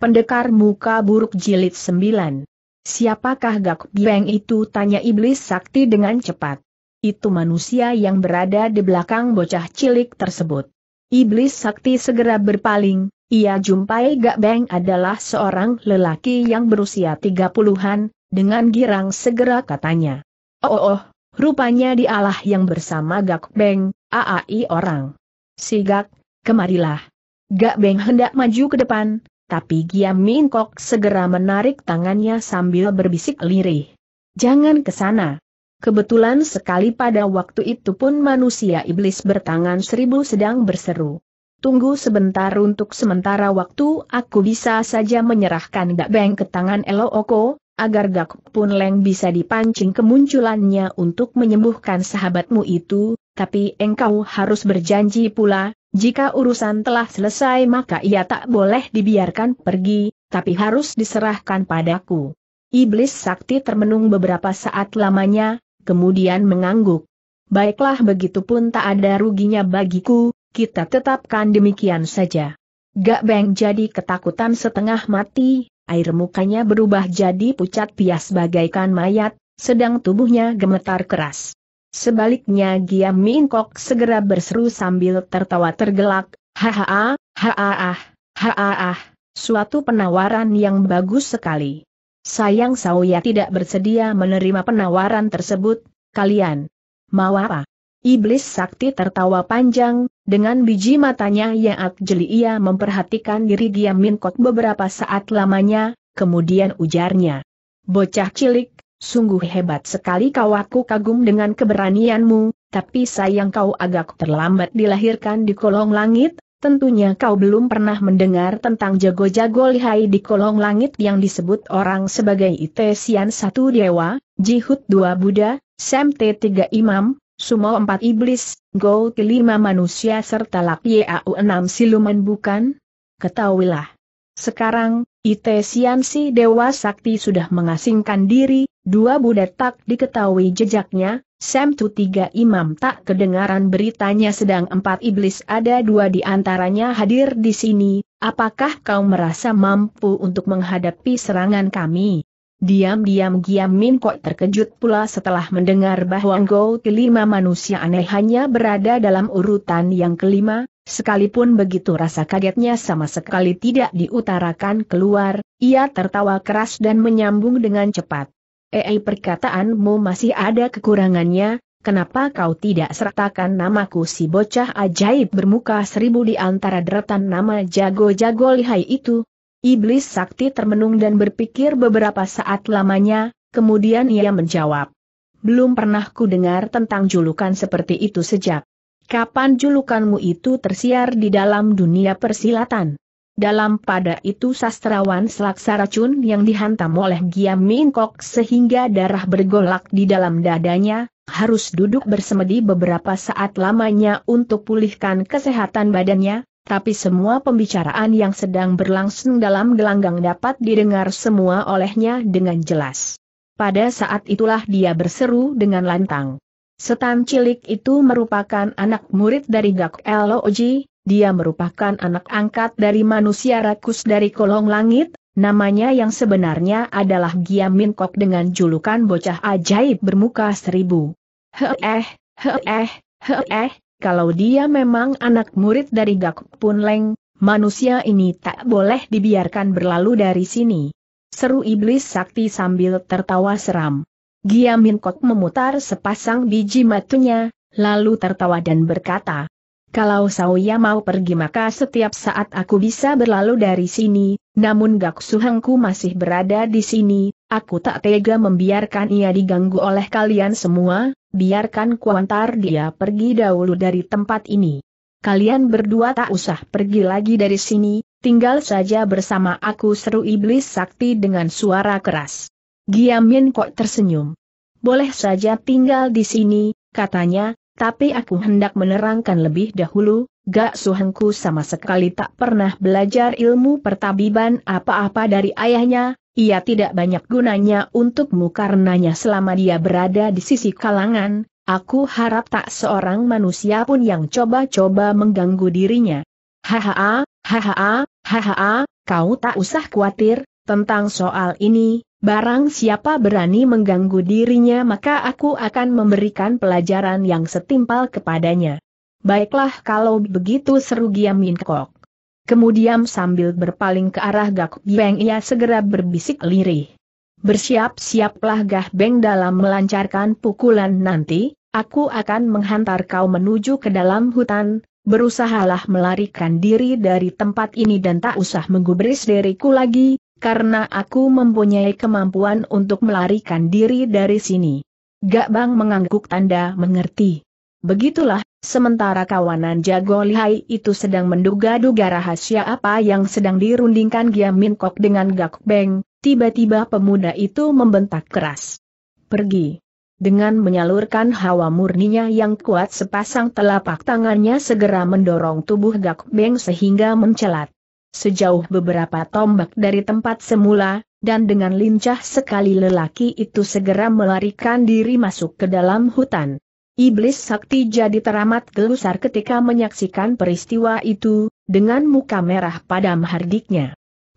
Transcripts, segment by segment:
Pendekar muka buruk jilid 9. Siapakah Gak Bieng itu tanya iblis sakti dengan cepat. Itu manusia yang berada di belakang bocah cilik tersebut. Iblis sakti segera berpaling, ia jumpai Gak Beng adalah seorang lelaki yang berusia 30-an, dengan girang segera katanya. Oh, oh, oh rupanya dialah yang bersama Gak Beng, aai orang. Si gak, kemarilah. Gak Beng hendak maju ke depan, tapi Giam Min Kok segera menarik tangannya sambil berbisik lirih. Jangan ke sana. Kebetulan sekali pada waktu itu pun manusia iblis bertangan seribu sedang berseru. Tunggu sebentar untuk sementara waktu aku bisa saja menyerahkan gak Beng ke tangan Elo Oko, agar Gak Pun Leng bisa dipancing kemunculannya untuk menyembuhkan sahabatmu itu, tapi engkau harus berjanji pula, jika urusan telah selesai maka ia tak boleh dibiarkan pergi, tapi harus diserahkan padaku. Iblis sakti termenung beberapa saat lamanya, kemudian mengangguk. Baiklah begitu pun tak ada ruginya bagiku, kita tetapkan demikian saja. Gak Beng jadi ketakutan setengah mati, air mukanya berubah jadi pucat pias bagaikan mayat, sedang tubuhnya gemetar keras. Sebaliknya Giam Mingkok segera berseru sambil tertawa tergelak, hahaha, haaah, haaah, suatu penawaran yang bagus sekali. Sayang Sauya tidak bersedia menerima penawaran tersebut, kalian. Mau apa? Iblis sakti tertawa panjang, dengan biji matanya yang jeli ia memperhatikan diri Giam Mingkok beberapa saat lamanya, kemudian ujarnya. Bocah cilik, Sungguh hebat sekali kau aku kagum dengan keberanianmu, tapi sayang kau agak terlambat dilahirkan di kolong langit, tentunya kau belum pernah mendengar tentang jago-jago lihai di kolong langit yang disebut orang sebagai Itesian satu dewa, jihut dua Buddha, Semte tiga imam, Sumo empat iblis, Gou kelima manusia serta Yau enam siluman bukan? Ketahuilah. Sekarang, Itesian si dewa sakti sudah mengasingkan diri, Dua budak tak diketahui jejaknya, Sam Tu tiga imam tak kedengaran beritanya sedang empat iblis ada dua di antaranya hadir di sini, apakah kau merasa mampu untuk menghadapi serangan kami? Diam-diam Giam Min Kok terkejut pula setelah mendengar bahwa Go kelima manusia aneh hanya berada dalam urutan yang kelima, sekalipun begitu rasa kagetnya sama sekali tidak diutarakan keluar, ia tertawa keras dan menyambung dengan cepat eh perkataanmu masih ada kekurangannya, kenapa kau tidak sertakan namaku si bocah ajaib bermuka seribu di antara deretan nama jago-jago lihai itu? Iblis sakti termenung dan berpikir beberapa saat lamanya, kemudian ia menjawab. Belum pernah ku dengar tentang julukan seperti itu sejak. Kapan julukanmu itu tersiar di dalam dunia persilatan? Dalam pada itu sastrawan selaksa racun yang dihantam oleh Giam Min Kok sehingga darah bergolak di dalam dadanya, harus duduk bersemedi beberapa saat lamanya untuk pulihkan kesehatan badannya, tapi semua pembicaraan yang sedang berlangsung dalam gelanggang dapat didengar semua olehnya dengan jelas. Pada saat itulah dia berseru dengan lantang. Setan cilik itu merupakan anak murid dari Gak Eloji, dia merupakan anak angkat dari manusia rakus dari kolong langit, namanya yang sebenarnya adalah Giamin Kok dengan julukan bocah ajaib bermuka seribu. Heeh, heeh, heeh, kalau dia memang anak murid dari Gak Pun Leng, manusia ini tak boleh dibiarkan berlalu dari sini. Seru iblis sakti sambil tertawa seram. Giamin Kok memutar sepasang biji matunya, lalu tertawa dan berkata, kalau Sauya mau pergi maka setiap saat aku bisa berlalu dari sini, namun Gak Suhengku masih berada di sini, aku tak tega membiarkan ia diganggu oleh kalian semua, biarkan kuantar dia pergi dahulu dari tempat ini. Kalian berdua tak usah pergi lagi dari sini, tinggal saja bersama aku seru iblis sakti dengan suara keras. Giamin kok tersenyum. Boleh saja tinggal di sini, katanya, tapi aku hendak menerangkan lebih dahulu, Gak Suhengku sama sekali tak pernah belajar ilmu pertabiban apa-apa dari ayahnya, ia tidak banyak gunanya untukmu karenanya selama dia berada di sisi kalangan, aku harap tak seorang manusia pun yang coba-coba mengganggu dirinya. Hahaha, hahaha, hahaha. kau tak usah khawatir, tentang soal ini, Barang siapa berani mengganggu dirinya maka aku akan memberikan pelajaran yang setimpal kepadanya. Baiklah kalau begitu seru Giam Min Kok. Kemudian sambil berpaling ke arah Gak Beng ia segera berbisik lirih. Bersiap-siaplah Gak Beng dalam melancarkan pukulan nanti, aku akan menghantar kau menuju ke dalam hutan, berusahalah melarikan diri dari tempat ini dan tak usah menggubris diriku lagi, karena aku mempunyai kemampuan untuk melarikan diri dari sini. Gak Bang mengangguk tanda mengerti. Begitulah, sementara kawanan jago lihai itu sedang menduga-duga rahasia apa yang sedang dirundingkan Giam Min Kok dengan Gak Beng, tiba-tiba pemuda itu membentak keras. Pergi. Dengan menyalurkan hawa murninya yang kuat sepasang telapak tangannya segera mendorong tubuh Gak Beng sehingga mencelat sejauh beberapa tombak dari tempat semula, dan dengan lincah sekali lelaki itu segera melarikan diri masuk ke dalam hutan. Iblis sakti jadi teramat gelusar ketika menyaksikan peristiwa itu, dengan muka merah padam hardiknya.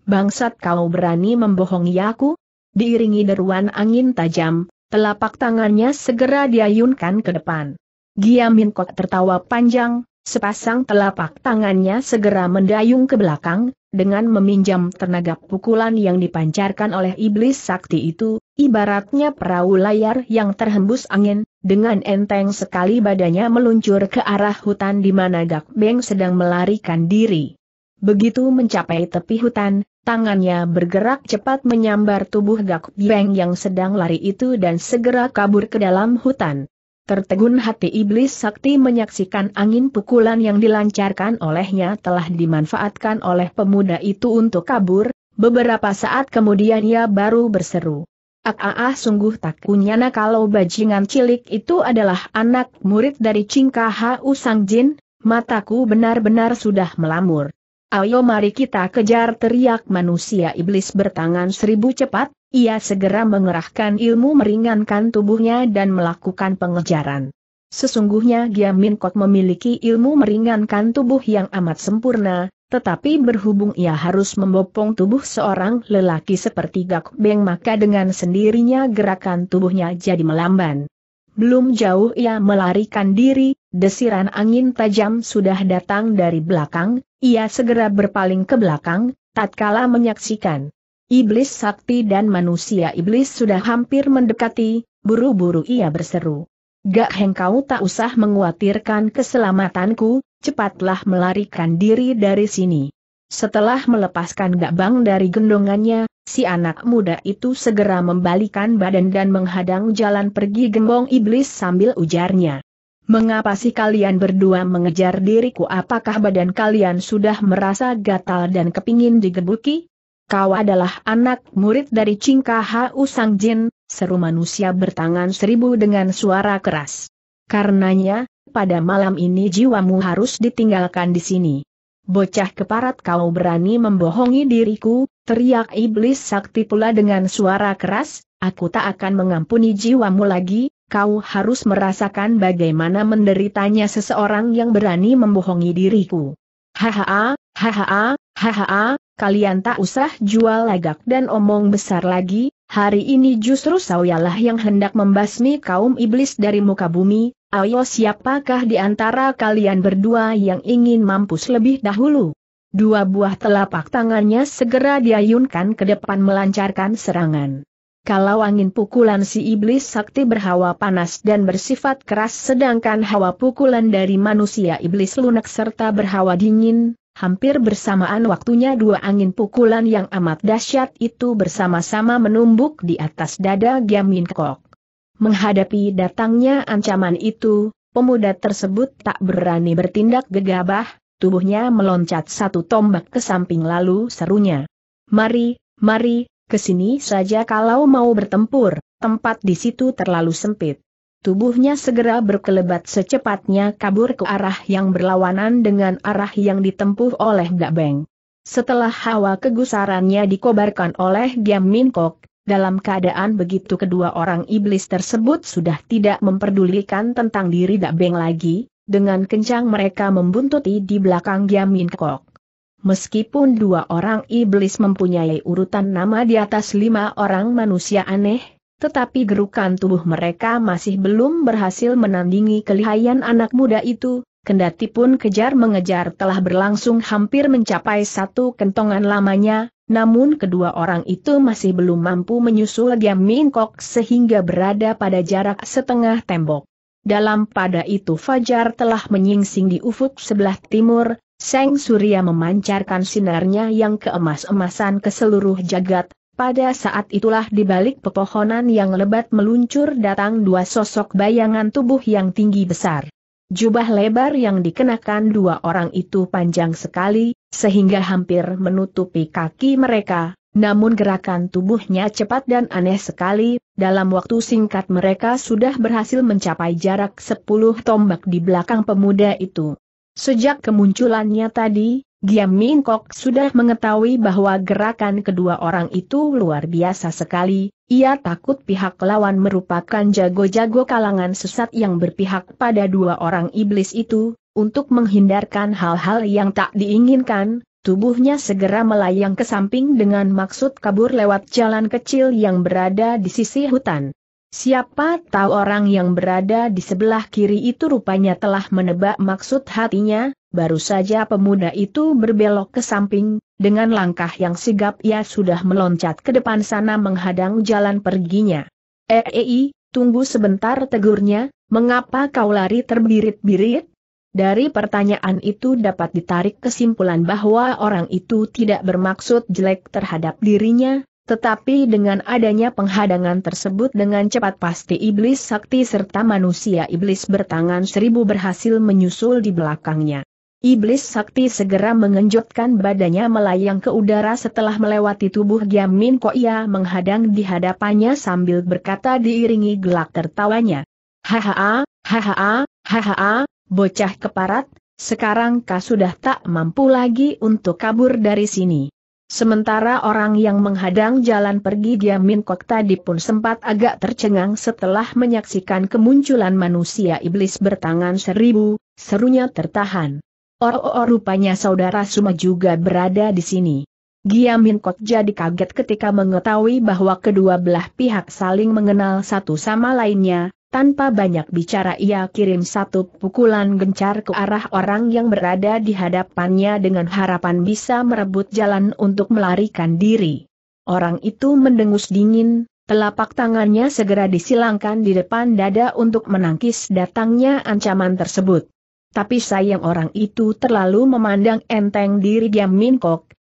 Bangsat kau berani membohongi aku? Diiringi deruan angin tajam, telapak tangannya segera diayunkan ke depan. Giamin Kok tertawa panjang, Sepasang telapak tangannya segera mendayung ke belakang, dengan meminjam tenaga pukulan yang dipancarkan oleh iblis sakti itu, ibaratnya perahu layar yang terhembus angin, dengan enteng sekali badannya meluncur ke arah hutan di mana Gak Beng sedang melarikan diri. Begitu mencapai tepi hutan, tangannya bergerak cepat menyambar tubuh Gak Beng yang sedang lari itu dan segera kabur ke dalam hutan. Tertegun hati iblis sakti menyaksikan angin pukulan yang dilancarkan olehnya telah dimanfaatkan oleh pemuda itu untuk kabur, beberapa saat kemudian ia baru berseru. Ah, ah, ah sungguh tak kunyana kalau bajingan cilik itu adalah anak murid dari Cingkaha Usang Jin, mataku benar-benar sudah melamur. Ayo mari kita kejar teriak manusia iblis bertangan seribu cepat, ia segera mengerahkan ilmu meringankan tubuhnya dan melakukan pengejaran. Sesungguhnya Giamin Kok memiliki ilmu meringankan tubuh yang amat sempurna, tetapi berhubung ia harus membopong tubuh seorang lelaki seperti Gak Beng maka dengan sendirinya gerakan tubuhnya jadi melamban. Belum jauh ia melarikan diri, desiran angin tajam sudah datang dari belakang, ia segera berpaling ke belakang, tatkala menyaksikan. Iblis sakti dan manusia iblis sudah hampir mendekati, buru-buru ia berseru. Gak hengkau tak usah menguatirkan keselamatanku, cepatlah melarikan diri dari sini. Setelah melepaskan gabang dari gendongannya, si anak muda itu segera membalikan badan dan menghadang jalan pergi gembong iblis sambil ujarnya. Mengapa sih kalian berdua mengejar diriku apakah badan kalian sudah merasa gatal dan kepingin digebuki? Kau adalah anak murid dari Cingkahau Sang Jin, seru manusia bertangan seribu dengan suara keras. Karenanya, pada malam ini jiwamu harus ditinggalkan di sini. Bocah keparat kau berani membohongi diriku, teriak iblis sakti pula dengan suara keras, aku tak akan mengampuni jiwamu lagi, kau harus merasakan bagaimana menderitanya seseorang yang berani membohongi diriku. Hahaha, hahaha, haha, kalian tak usah jual lagak dan omong besar lagi, Hari ini justru Sawyalah yang hendak membasmi kaum iblis dari muka bumi, ayo siapakah di antara kalian berdua yang ingin mampus lebih dahulu? Dua buah telapak tangannya segera diayunkan ke depan melancarkan serangan. Kalau angin pukulan si iblis sakti berhawa panas dan bersifat keras sedangkan hawa pukulan dari manusia iblis lunak serta berhawa dingin, Hampir bersamaan waktunya dua angin pukulan yang amat dahsyat itu bersama-sama menumbuk di atas dada Giamin Kok. Menghadapi datangnya ancaman itu, pemuda tersebut tak berani bertindak gegabah, tubuhnya meloncat satu tombak ke samping lalu serunya. Mari, mari, kesini saja kalau mau bertempur, tempat di situ terlalu sempit. Tubuhnya segera berkelebat secepatnya kabur ke arah yang berlawanan dengan arah yang ditempuh oleh Beng. Setelah hawa kegusarannya dikobarkan oleh Giam Min Kok, dalam keadaan begitu kedua orang iblis tersebut sudah tidak memperdulikan tentang diri Beng lagi, dengan kencang mereka membuntuti di belakang Giam Min Kok. Meskipun dua orang iblis mempunyai urutan nama di atas lima orang manusia aneh, tetapi gerukan tubuh mereka masih belum berhasil menandingi kelihayan anak muda itu, kendati pun kejar mengejar telah berlangsung hampir mencapai satu kentongan lamanya, namun kedua orang itu masih belum mampu menyusul Giam Mingkok sehingga berada pada jarak setengah tembok. Dalam pada itu Fajar telah menyingsing di ufuk sebelah timur, Seng Surya memancarkan sinarnya yang keemas-emasan ke seluruh jagat, pada saat itulah di balik pepohonan yang lebat meluncur datang dua sosok bayangan tubuh yang tinggi besar. Jubah lebar yang dikenakan dua orang itu panjang sekali, sehingga hampir menutupi kaki mereka, namun gerakan tubuhnya cepat dan aneh sekali, dalam waktu singkat mereka sudah berhasil mencapai jarak 10 tombak di belakang pemuda itu. Sejak kemunculannya tadi, Giam Min Kok sudah mengetahui bahwa gerakan kedua orang itu luar biasa sekali, ia takut pihak lawan merupakan jago-jago kalangan sesat yang berpihak pada dua orang iblis itu, untuk menghindarkan hal-hal yang tak diinginkan, tubuhnya segera melayang ke samping dengan maksud kabur lewat jalan kecil yang berada di sisi hutan. Siapa tahu orang yang berada di sebelah kiri itu rupanya telah menebak maksud hatinya, Baru saja pemuda itu berbelok ke samping, dengan langkah yang sigap ia sudah meloncat ke depan sana menghadang jalan perginya. Eei, eh, eh, tunggu sebentar tegurnya, mengapa kau lari terbirit-birit? Dari pertanyaan itu dapat ditarik kesimpulan bahwa orang itu tidak bermaksud jelek terhadap dirinya, tetapi dengan adanya penghadangan tersebut dengan cepat pasti iblis sakti serta manusia iblis bertangan seribu berhasil menyusul di belakangnya. Iblis sakti segera mengenjotkan badannya melayang ke udara setelah melewati tubuh Yamin. Koya menghadang di hadapannya sambil berkata diiringi gelak tertawanya. hahaha, hahaha, hahaha, bocah keparat, sekarang kau sudah tak mampu lagi untuk kabur dari sini. Sementara orang yang menghadang jalan pergi Min Kok tadi pun sempat agak tercengang setelah menyaksikan kemunculan manusia iblis bertangan seribu, serunya tertahan. Or, or rupanya saudara Suma juga berada di sini. Giamin Kot jadi kaget ketika mengetahui bahwa kedua belah pihak saling mengenal satu sama lainnya, tanpa banyak bicara ia kirim satu pukulan gencar ke arah orang yang berada di hadapannya dengan harapan bisa merebut jalan untuk melarikan diri. Orang itu mendengus dingin, telapak tangannya segera disilangkan di depan dada untuk menangkis datangnya ancaman tersebut. Tapi sayang orang itu terlalu memandang enteng diri Giam Min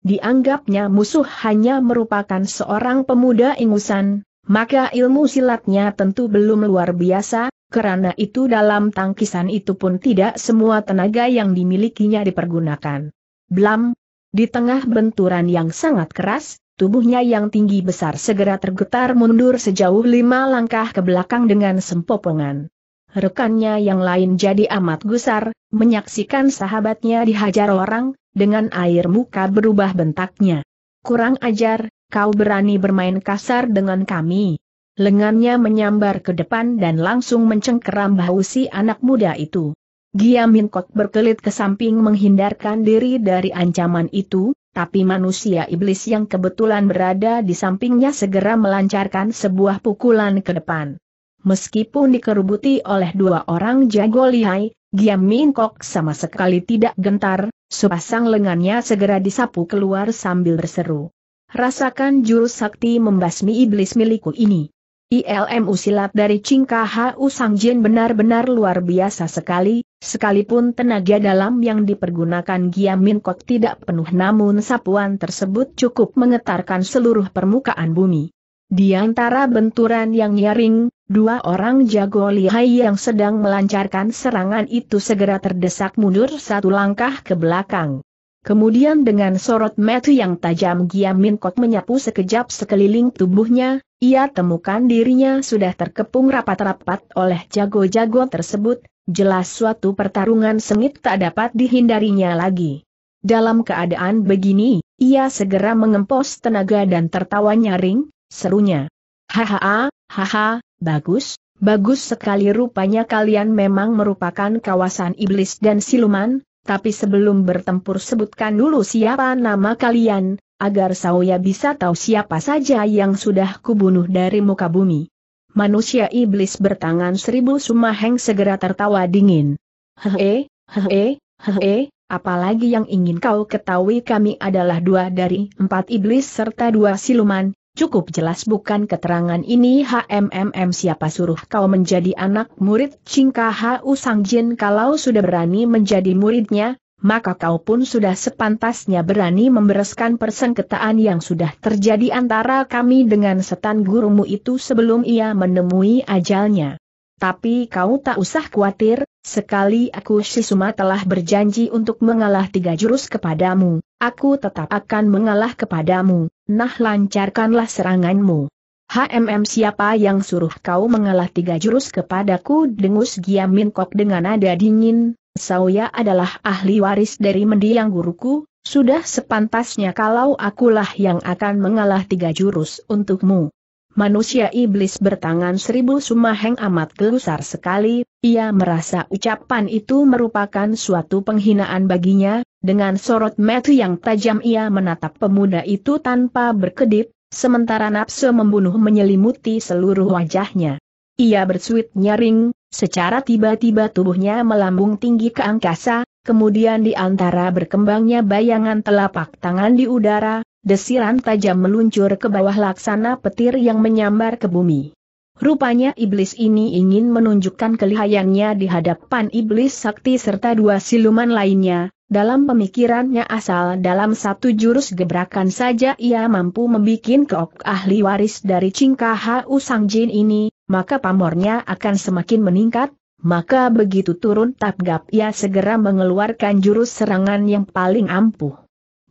dianggapnya musuh hanya merupakan seorang pemuda ingusan, maka ilmu silatnya tentu belum luar biasa, karena itu dalam tangkisan itu pun tidak semua tenaga yang dimilikinya dipergunakan. Blam, di tengah benturan yang sangat keras, tubuhnya yang tinggi besar segera tergetar mundur sejauh lima langkah ke belakang dengan sempopongan. Rekannya yang lain jadi amat gusar, menyaksikan sahabatnya dihajar orang, dengan air muka berubah bentaknya. Kurang ajar, kau berani bermain kasar dengan kami. Lengannya menyambar ke depan dan langsung mencengkeram bahu si anak muda itu. Giamin Kok berkelit ke samping menghindarkan diri dari ancaman itu, tapi manusia iblis yang kebetulan berada di sampingnya segera melancarkan sebuah pukulan ke depan. Meskipun dikerubuti oleh dua orang jago lihai, Giam Min Kok sama sekali tidak gentar, sepasang lengannya segera disapu keluar sambil berseru. Rasakan jurus sakti membasmi iblis milikku ini. ILMU silat dari Cingkaha Sang Jin benar-benar luar biasa sekali, sekalipun tenaga dalam yang dipergunakan Giam Min Kok tidak penuh namun sapuan tersebut cukup mengetarkan seluruh permukaan bumi. Di antara benturan yang nyaring, dua orang jago lihai yang sedang melancarkan serangan itu segera terdesak mundur satu langkah ke belakang. Kemudian dengan sorot metu yang tajam Giam Min Kok menyapu sekejap sekeliling tubuhnya, ia temukan dirinya sudah terkepung rapat-rapat oleh jago-jago tersebut, jelas suatu pertarungan sengit tak dapat dihindarinya lagi. Dalam keadaan begini, ia segera mengempos tenaga dan tertawa nyaring, serunya. Hahaha, haha, bagus, bagus sekali rupanya kalian memang merupakan kawasan iblis dan siluman, tapi sebelum bertempur sebutkan dulu siapa nama kalian, agar Sauya bisa tahu siapa saja yang sudah kubunuh dari muka bumi. Manusia iblis bertangan seribu sumaheng segera tertawa dingin. Hehe, eh, hehe, eh, hehe, eh, apalagi yang ingin kau ketahui kami adalah dua dari empat iblis serta dua siluman, Cukup jelas bukan keterangan ini HMMM siapa suruh kau menjadi anak murid Cingka HU Sang Jin kalau sudah berani menjadi muridnya, maka kau pun sudah sepantasnya berani membereskan persengketaan yang sudah terjadi antara kami dengan setan gurumu itu sebelum ia menemui ajalnya tapi kau tak usah khawatir, sekali aku Shisuma telah berjanji untuk mengalah tiga jurus kepadamu, aku tetap akan mengalah kepadamu, nah lancarkanlah seranganmu. HMM siapa yang suruh kau mengalah tiga jurus kepadaku dengus Giamin Kok dengan nada dingin, Saya adalah ahli waris dari mendiang guruku, sudah sepantasnya kalau akulah yang akan mengalah tiga jurus untukmu. Manusia iblis bertangan seribu sumaheng amat gelusar sekali, ia merasa ucapan itu merupakan suatu penghinaan baginya, dengan sorot metu yang tajam ia menatap pemuda itu tanpa berkedip, sementara nafsu membunuh menyelimuti seluruh wajahnya. Ia bersuit nyaring, secara tiba-tiba tubuhnya melambung tinggi ke angkasa, kemudian di antara berkembangnya bayangan telapak tangan di udara, desiran tajam meluncur ke bawah laksana petir yang menyambar ke bumi. Rupanya iblis ini ingin menunjukkan kelihayannya di hadapan iblis sakti serta dua siluman lainnya, dalam pemikirannya asal dalam satu jurus gebrakan saja ia mampu membuat keok ahli waris dari Cingkaha Usang Jin ini, maka pamornya akan semakin meningkat, maka begitu turun tapgap ia segera mengeluarkan jurus serangan yang paling ampuh.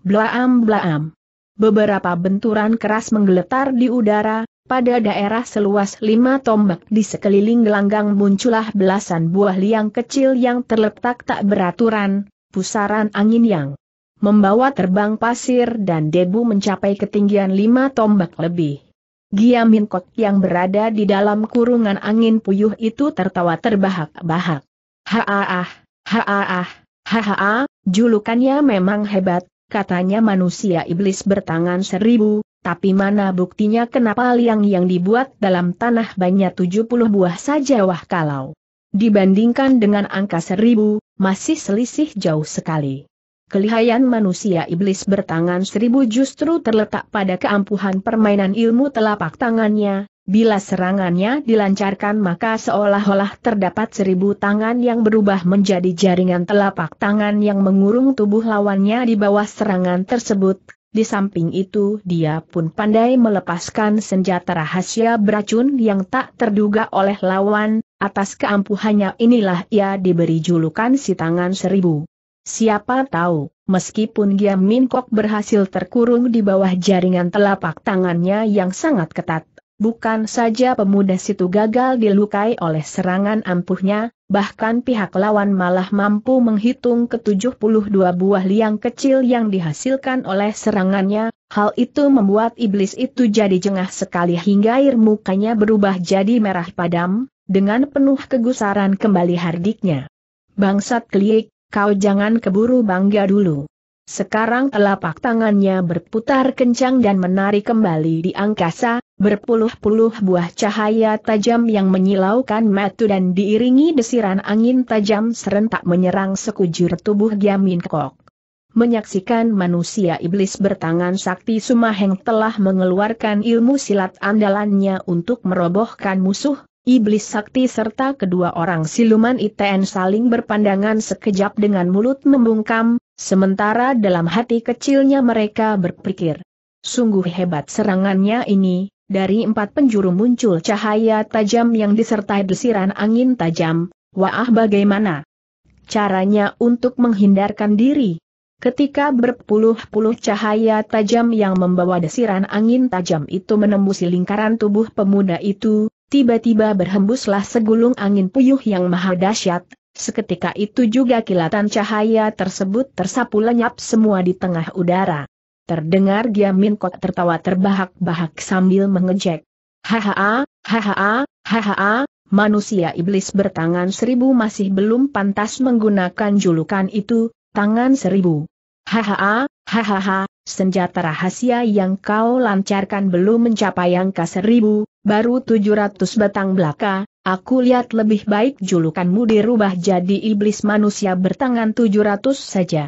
Blaam blaam beberapa benturan keras menggeletar di udara, pada daerah seluas lima tombak di sekeliling gelanggang muncullah belasan buah liang kecil yang terletak tak beraturan, pusaran angin yang membawa terbang pasir dan debu mencapai ketinggian lima tombak lebih. Giaminkot yang berada di dalam kurungan angin puyuh itu tertawa terbahak-bahak. Haaah, haaah, haaah, julukannya memang hebat, katanya manusia iblis bertangan seribu, tapi mana buktinya kenapa liang yang dibuat dalam tanah banyak 70 buah saja wah kalau. Dibandingkan dengan angka seribu, masih selisih jauh sekali. Kelihayan manusia iblis bertangan seribu justru terletak pada keampuhan permainan ilmu telapak tangannya, Bila serangannya dilancarkan maka seolah-olah terdapat seribu tangan yang berubah menjadi jaringan telapak tangan yang mengurung tubuh lawannya di bawah serangan tersebut. Di samping itu dia pun pandai melepaskan senjata rahasia beracun yang tak terduga oleh lawan, atas keampuhannya inilah ia diberi julukan si tangan seribu. Siapa tahu, meskipun Giam Min Kok berhasil terkurung di bawah jaringan telapak tangannya yang sangat ketat, Bukan saja pemuda situ gagal dilukai oleh serangan ampuhnya, bahkan pihak lawan malah mampu menghitung ke-72 buah liang kecil yang dihasilkan oleh serangannya, hal itu membuat iblis itu jadi jengah sekali hingga air mukanya berubah jadi merah padam, dengan penuh kegusaran kembali hardiknya. Bangsat klik, kau jangan keburu bangga dulu. Sekarang telapak tangannya berputar kencang dan menarik kembali di angkasa, berpuluh-puluh buah cahaya tajam yang menyilaukan matu dan diiringi desiran angin tajam serentak menyerang sekujur tubuh Giamin Kok. Menyaksikan manusia iblis bertangan sakti Sumaheng telah mengeluarkan ilmu silat andalannya untuk merobohkan musuh, Iblis Sakti serta kedua orang siluman ITN saling berpandangan sekejap dengan mulut membungkam, sementara dalam hati kecilnya mereka berpikir. Sungguh hebat serangannya ini, dari empat penjuru muncul cahaya tajam yang disertai desiran angin tajam, wah bagaimana caranya untuk menghindarkan diri. Ketika berpuluh-puluh cahaya tajam yang membawa desiran angin tajam itu menembusi lingkaran tubuh pemuda itu, Tiba-tiba berhembuslah segulung angin puyuh yang maha dahsyat, seketika itu juga kilatan cahaya tersebut tersapu lenyap semua di tengah udara. Terdengar Giamin Kok tertawa terbahak-bahak sambil mengejek. Hahaha, hahaha, hahaha, manusia iblis bertangan seribu masih belum pantas menggunakan julukan itu, tangan seribu. Hahaha, hahaha, senjata rahasia yang kau lancarkan belum mencapai angka seribu, baru 700 batang belaka, aku lihat lebih baik julukanmu dirubah jadi iblis manusia bertangan 700 saja.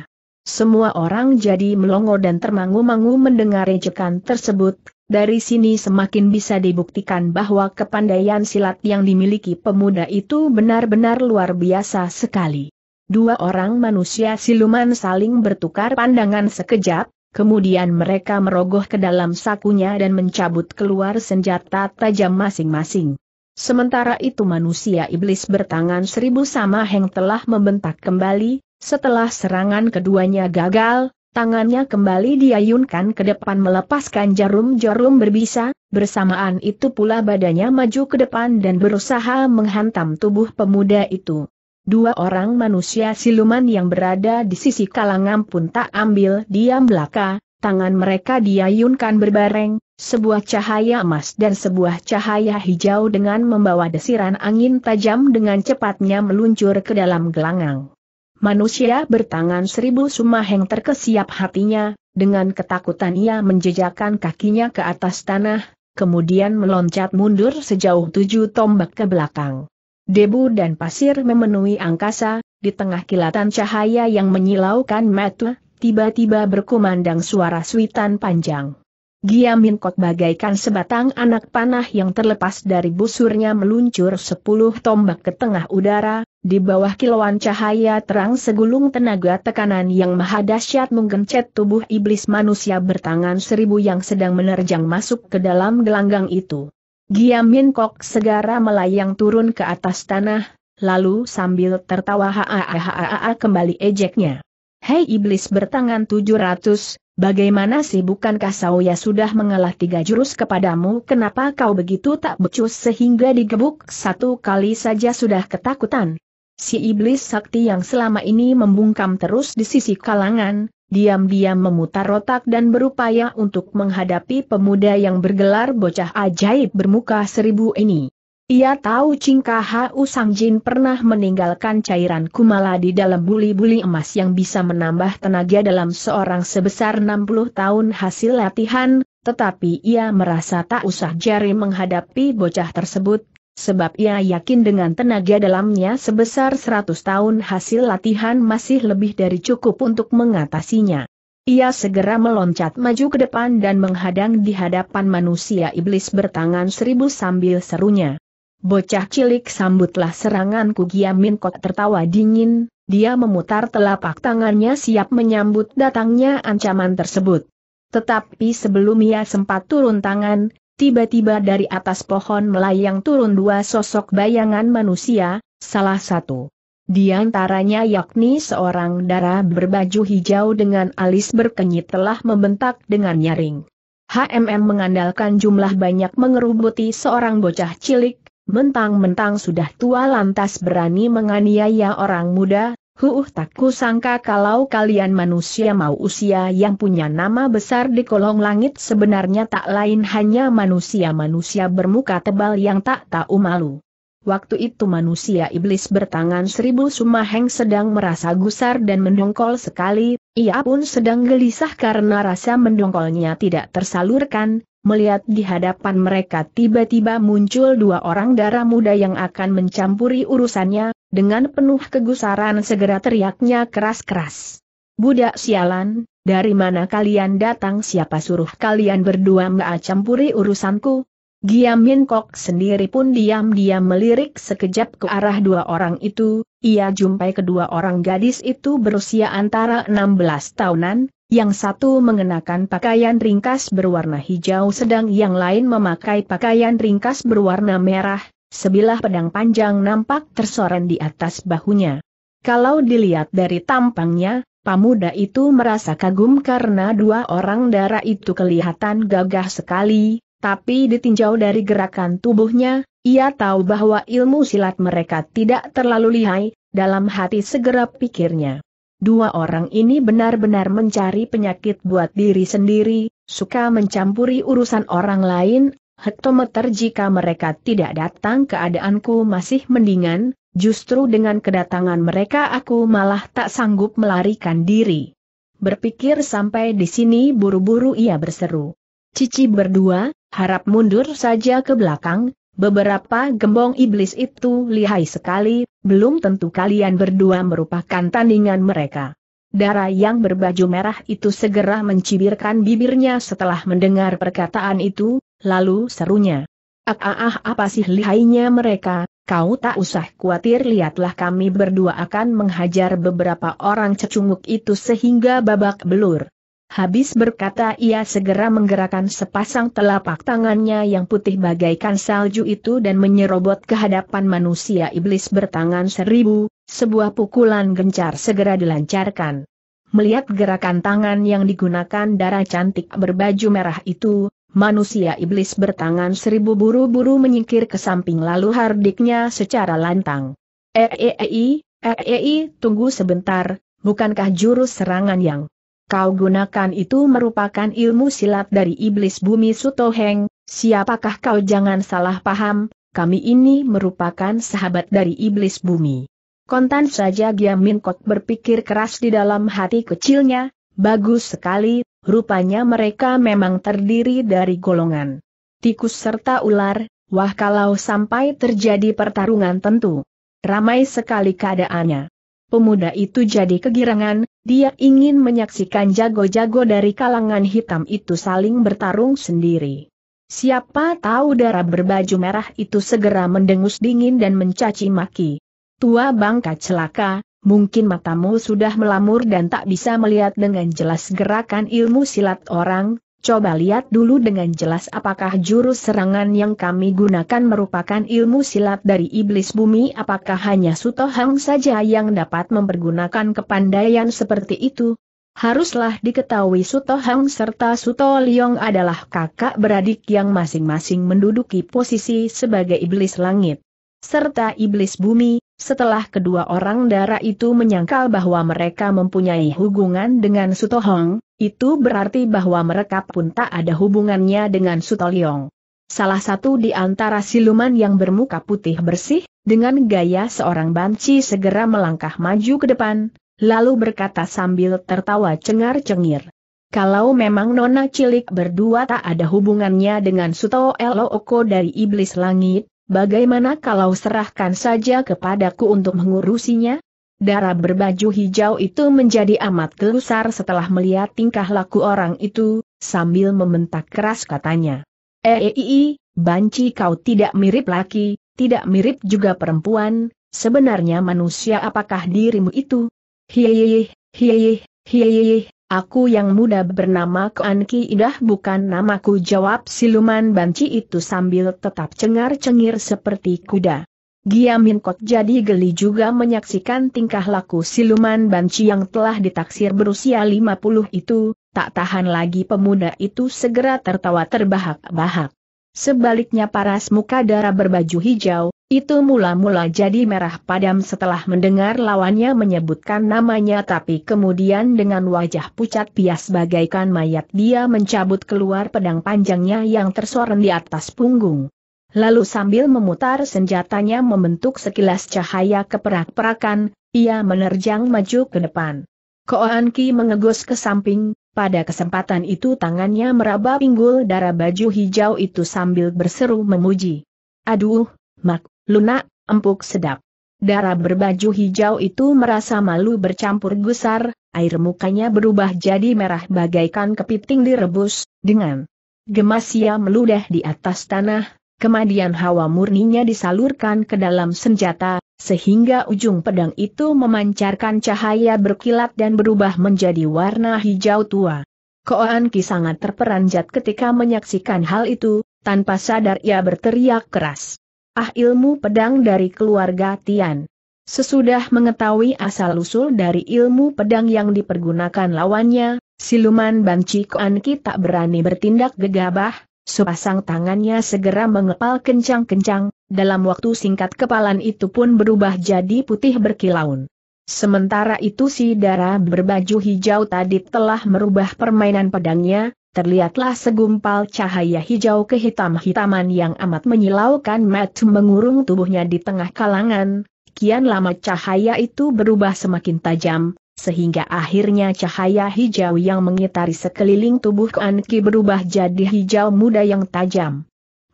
Semua orang jadi melongo dan termangu-mangu mendengar ejekan tersebut, dari sini semakin bisa dibuktikan bahwa kepandaian silat yang dimiliki pemuda itu benar-benar luar biasa sekali. Dua orang manusia siluman saling bertukar pandangan sekejap, Kemudian mereka merogoh ke dalam sakunya dan mencabut keluar senjata tajam masing-masing. Sementara itu manusia iblis bertangan seribu sama Heng telah membentak kembali, setelah serangan keduanya gagal, tangannya kembali diayunkan ke depan melepaskan jarum-jarum berbisa, bersamaan itu pula badannya maju ke depan dan berusaha menghantam tubuh pemuda itu. Dua orang manusia siluman yang berada di sisi kalangan pun tak ambil diam belaka, tangan mereka diayunkan berbareng, sebuah cahaya emas dan sebuah cahaya hijau dengan membawa desiran angin tajam dengan cepatnya meluncur ke dalam gelangang. Manusia bertangan seribu sumaheng terkesiap hatinya, dengan ketakutan ia menjejakkan kakinya ke atas tanah, kemudian meloncat mundur sejauh tujuh tombak ke belakang. Debu dan pasir memenuhi angkasa, di tengah kilatan cahaya yang menyilaukan mata, tiba-tiba berkumandang suara suitan panjang. Giamin kok bagaikan sebatang anak panah yang terlepas dari busurnya meluncur sepuluh tombak ke tengah udara, di bawah kilauan cahaya terang segulung tenaga tekanan yang maha dahsyat menggencet tubuh iblis manusia bertangan seribu yang sedang menerjang masuk ke dalam gelanggang itu. Giam Giamin Kok segera melayang turun ke atas tanah, lalu sambil tertawa haa kembali ejeknya. Hei iblis bertangan 700, bagaimana sih bukankah Sauya sudah mengalah tiga jurus kepadamu kenapa kau begitu tak becus sehingga digebuk satu kali saja sudah ketakutan? Si iblis sakti yang selama ini membungkam terus di sisi kalangan, diam-diam memutar otak dan berupaya untuk menghadapi pemuda yang bergelar bocah ajaib bermuka seribu ini. Ia tahu Cingka Hau Sang Jin pernah meninggalkan cairan kumala di dalam buli-buli emas yang bisa menambah tenaga dalam seorang sebesar 60 tahun hasil latihan, tetapi ia merasa tak usah jari menghadapi bocah tersebut, sebab ia yakin dengan tenaga dalamnya sebesar 100 tahun hasil latihan masih lebih dari cukup untuk mengatasinya. Ia segera meloncat maju ke depan dan menghadang di hadapan manusia iblis bertangan seribu sambil serunya. Bocah cilik sambutlah serangan Giamin kok tertawa dingin, dia memutar telapak tangannya siap menyambut datangnya ancaman tersebut. Tetapi sebelum ia sempat turun tangan, tiba-tiba dari atas pohon melayang turun dua sosok bayangan manusia, salah satu. Di antaranya yakni seorang darah berbaju hijau dengan alis berkenyit telah membentak dengan nyaring. HMM mengandalkan jumlah banyak mengerubuti seorang bocah cilik, mentang-mentang sudah tua lantas berani menganiaya orang muda, Huuh tak kusangka kalau kalian manusia mau usia yang punya nama besar di kolong langit sebenarnya tak lain hanya manusia-manusia bermuka tebal yang tak tahu malu. Waktu itu manusia iblis bertangan seribu sumaheng sedang merasa gusar dan mendongkol sekali, ia pun sedang gelisah karena rasa mendongkolnya tidak tersalurkan, melihat di hadapan mereka tiba-tiba muncul dua orang darah muda yang akan mencampuri urusannya, dengan penuh kegusaran segera teriaknya keras-keras. Budak sialan, dari mana kalian datang siapa suruh kalian berdua mengacampuri urusanku? urusanku? Giamin Kok sendiri pun diam-diam melirik sekejap ke arah dua orang itu, ia jumpai kedua orang gadis itu berusia antara 16 tahunan, yang satu mengenakan pakaian ringkas berwarna hijau sedang yang lain memakai pakaian ringkas berwarna merah, Sebilah pedang panjang nampak tersorot di atas bahunya. Kalau dilihat dari tampangnya, pemuda itu merasa kagum karena dua orang darah itu kelihatan gagah sekali, tapi ditinjau dari gerakan tubuhnya, ia tahu bahwa ilmu silat mereka tidak terlalu lihai, dalam hati segera pikirnya. Dua orang ini benar-benar mencari penyakit buat diri sendiri, suka mencampuri urusan orang lain, hektometer jika mereka tidak datang keadaanku masih mendingan, justru dengan kedatangan mereka aku malah tak sanggup melarikan diri. Berpikir sampai di sini buru-buru ia berseru. Cici berdua, harap mundur saja ke belakang, beberapa gembong iblis itu lihai sekali, belum tentu kalian berdua merupakan tandingan mereka. Darah yang berbaju merah itu segera mencibirkan bibirnya setelah mendengar perkataan itu, lalu serunya. Ah, ah, ah apa sih lihainya mereka, kau tak usah khawatir lihatlah kami berdua akan menghajar beberapa orang cecunguk itu sehingga babak belur. Habis berkata ia segera menggerakkan sepasang telapak tangannya yang putih bagaikan salju itu dan menyerobot ke hadapan manusia iblis bertangan seribu, sebuah pukulan gencar segera dilancarkan. Melihat gerakan tangan yang digunakan darah cantik berbaju merah itu, Manusia iblis bertangan seribu buru-buru menyingkir ke samping lalu hardiknya secara lantang. Eei, eh, eei, eh, eh, tunggu sebentar, bukankah jurus serangan yang kau gunakan itu merupakan ilmu silat dari iblis bumi Sutoheng, siapakah kau jangan salah paham, kami ini merupakan sahabat dari iblis bumi. Kontan saja Giam Minkot berpikir keras di dalam hati kecilnya, bagus sekali, rupanya mereka memang terdiri dari golongan tikus serta ular, wah kalau sampai terjadi pertarungan tentu. Ramai sekali keadaannya. Pemuda itu jadi kegirangan, dia ingin menyaksikan jago-jago dari kalangan hitam itu saling bertarung sendiri. Siapa tahu darah berbaju merah itu segera mendengus dingin dan mencaci maki. Tua bangka celaka, mungkin matamu sudah melamur dan tak bisa melihat dengan jelas gerakan ilmu silat orang, coba lihat dulu dengan jelas apakah jurus serangan yang kami gunakan merupakan ilmu silat dari iblis bumi apakah hanya Sutohang saja yang dapat mempergunakan kepandaian seperti itu. Haruslah diketahui Sutohang serta Suto Liong adalah kakak beradik yang masing-masing menduduki posisi sebagai iblis langit serta iblis bumi, setelah kedua orang darah itu menyangkal bahwa mereka mempunyai hubungan dengan Sutohong, itu berarti bahwa mereka pun tak ada hubungannya dengan Sutoliong. Salah satu di antara siluman yang bermuka putih bersih, dengan gaya seorang banci segera melangkah maju ke depan, lalu berkata sambil tertawa cengar-cengir. Kalau memang Nona Cilik berdua tak ada hubungannya dengan Suto Oko dari Iblis Langit, Bagaimana kalau serahkan saja kepadaku untuk mengurusinya? Darah berbaju hijau itu menjadi amat gelusar setelah melihat tingkah laku orang itu, sambil membentak keras katanya. Eei, eh, eh, eh, banci kau tidak mirip laki, tidak mirip juga perempuan, sebenarnya manusia apakah dirimu itu? Hiih, hiih, hiih, Aku yang muda bernama Kuan Ki Indah bukan namaku jawab siluman banci itu sambil tetap cengar-cengir seperti kuda. Giamin Kot jadi geli juga menyaksikan tingkah laku siluman banci yang telah ditaksir berusia 50 itu, tak tahan lagi pemuda itu segera tertawa terbahak-bahak. Sebaliknya paras muka darah berbaju hijau, itu mula-mula jadi merah padam setelah mendengar lawannya menyebutkan namanya tapi kemudian dengan wajah pucat pias bagaikan mayat dia mencabut keluar pedang panjangnya yang tersorot di atas punggung. Lalu sambil memutar senjatanya membentuk sekilas cahaya keperak-perakan, ia menerjang maju ke depan. Koan Ki mengegus ke samping, pada kesempatan itu tangannya meraba pinggul darah baju hijau itu sambil berseru memuji. Aduh, Mak, lunak, empuk sedap. Darah berbaju hijau itu merasa malu bercampur gusar, air mukanya berubah jadi merah bagaikan kepiting direbus, dengan gemas ia meludah di atas tanah, kemudian hawa murninya disalurkan ke dalam senjata, sehingga ujung pedang itu memancarkan cahaya berkilat dan berubah menjadi warna hijau tua. Koan Ki sangat terperanjat ketika menyaksikan hal itu, tanpa sadar ia berteriak keras. Ah ilmu pedang dari keluarga Tian. Sesudah mengetahui asal-usul dari ilmu pedang yang dipergunakan lawannya, siluman Banci Koan Ki tak berani bertindak gegabah, sepasang tangannya segera mengepal kencang-kencang, dalam waktu singkat kepalan itu pun berubah jadi putih berkilauan. Sementara itu si darah berbaju hijau tadi telah merubah permainan pedangnya, terlihatlah segumpal cahaya hijau kehitam-hitaman yang amat menyilaukan Matt mengurung tubuhnya di tengah kalangan, kian lama cahaya itu berubah semakin tajam, sehingga akhirnya cahaya hijau yang mengitari sekeliling tubuh Kuan berubah jadi hijau muda yang tajam.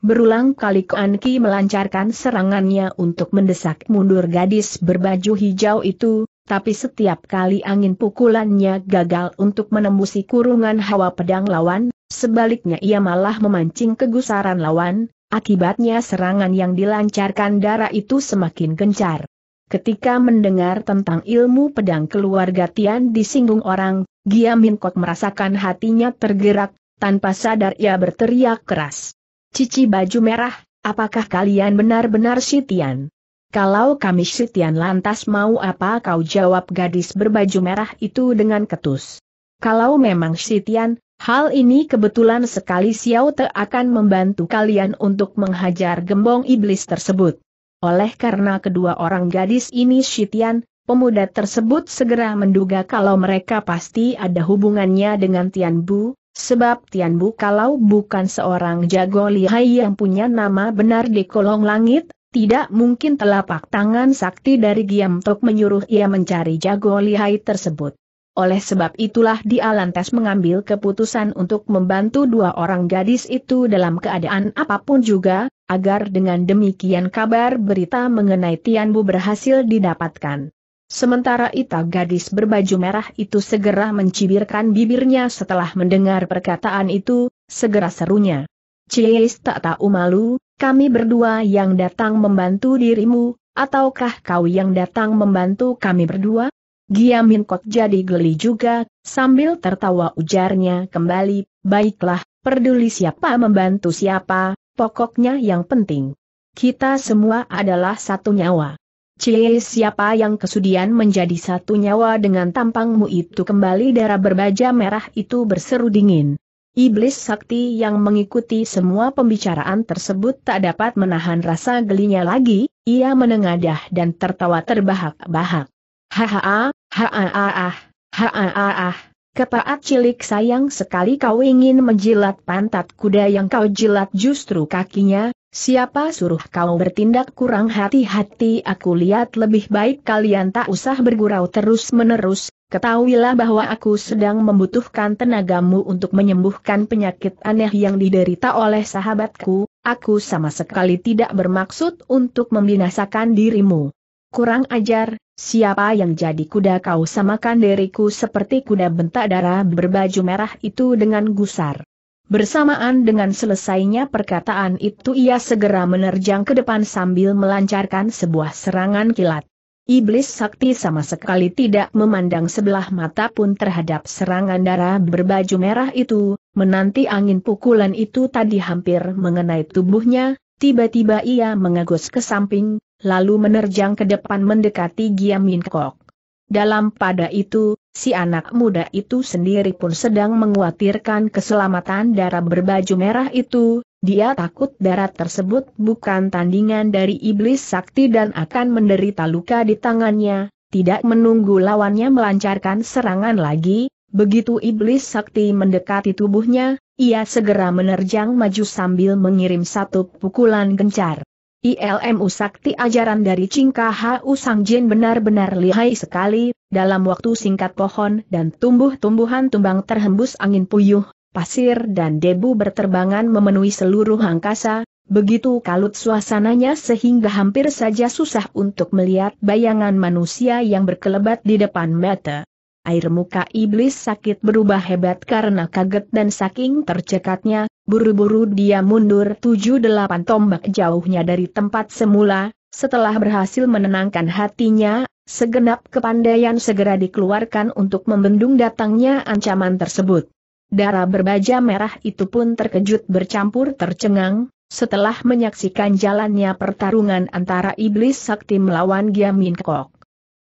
Berulang kali Kuan Ki melancarkan serangannya untuk mendesak mundur gadis berbaju hijau itu, tapi setiap kali angin pukulannya gagal untuk menembusi kurungan hawa pedang lawan, sebaliknya ia malah memancing kegusaran lawan, akibatnya serangan yang dilancarkan darah itu semakin gencar. Ketika mendengar tentang ilmu pedang keluarga Tian disinggung orang, Gia Kok merasakan hatinya tergerak, tanpa sadar ia berteriak keras. Cici baju merah, apakah kalian benar-benar si Tian? Kalau kami Sitian lantas mau apa kau jawab gadis berbaju merah itu dengan ketus. Kalau memang Sitian, hal ini kebetulan sekali Xiao Te akan membantu kalian untuk menghajar gembong iblis tersebut. Oleh karena kedua orang gadis ini Sitian, pemuda tersebut segera menduga kalau mereka pasti ada hubungannya dengan Tian Bu, Sebab Tian Bu kalau bukan seorang jago lihai yang punya nama benar di kolong langit, tidak mungkin telapak tangan sakti dari Giam Tok menyuruh ia mencari jago lihai tersebut. Oleh sebab itulah dia lantas mengambil keputusan untuk membantu dua orang gadis itu dalam keadaan apapun juga, agar dengan demikian kabar berita mengenai Tianbu berhasil didapatkan. Sementara itu gadis berbaju merah itu segera mencibirkan bibirnya setelah mendengar perkataan itu, segera serunya. Cies tak tahu malu, kami berdua yang datang membantu dirimu, ataukah kau yang datang membantu kami berdua? Giamin kok jadi geli juga, sambil tertawa ujarnya kembali, baiklah, peduli siapa membantu siapa, pokoknya yang penting. Kita semua adalah satu nyawa. Cie siapa yang kesudian menjadi satu nyawa dengan tampangmu itu kembali darah berbaja merah itu berseru dingin. Iblis sakti yang mengikuti semua pembicaraan tersebut tak dapat menahan rasa gelinya lagi, ia menengadah dan tertawa terbahak-bahak. Hahaha, haaah, haaah, kepaat cilik sayang sekali kau ingin menjilat pantat kuda yang kau jilat justru kakinya, Siapa suruh kau bertindak kurang hati-hati aku lihat lebih baik kalian tak usah bergurau terus-menerus, ketahuilah bahwa aku sedang membutuhkan tenagamu untuk menyembuhkan penyakit aneh yang diderita oleh sahabatku, aku sama sekali tidak bermaksud untuk membinasakan dirimu. Kurang ajar, siapa yang jadi kuda kau samakan diriku seperti kuda bentak darah berbaju merah itu dengan gusar. Bersamaan dengan selesainya perkataan itu ia segera menerjang ke depan sambil melancarkan sebuah serangan kilat. Iblis sakti sama sekali tidak memandang sebelah mata pun terhadap serangan darah berbaju merah itu, menanti angin pukulan itu tadi hampir mengenai tubuhnya, tiba-tiba ia mengagus ke samping, lalu menerjang ke depan mendekati Giam Min Kok. Dalam pada itu, Si anak muda itu sendiri pun sedang menguatirkan keselamatan darah berbaju merah itu, dia takut darah tersebut bukan tandingan dari iblis sakti dan akan menderita luka di tangannya, tidak menunggu lawannya melancarkan serangan lagi, begitu iblis sakti mendekati tubuhnya, ia segera menerjang maju sambil mengirim satu pukulan gencar. ILMU Sakti ajaran dari Cingka Hau Sang Jin benar-benar lihai sekali, dalam waktu singkat pohon dan tumbuh-tumbuhan tumbang terhembus angin puyuh, pasir dan debu berterbangan memenuhi seluruh angkasa, begitu kalut suasananya sehingga hampir saja susah untuk melihat bayangan manusia yang berkelebat di depan mata air muka iblis sakit berubah hebat karena kaget dan saking tercekatnya, buru-buru dia mundur tujuh delapan tombak jauhnya dari tempat semula, setelah berhasil menenangkan hatinya, segenap kepandaian segera dikeluarkan untuk membendung datangnya ancaman tersebut. Darah berbaja merah itu pun terkejut bercampur tercengang, setelah menyaksikan jalannya pertarungan antara iblis sakti melawan Giamin Kok.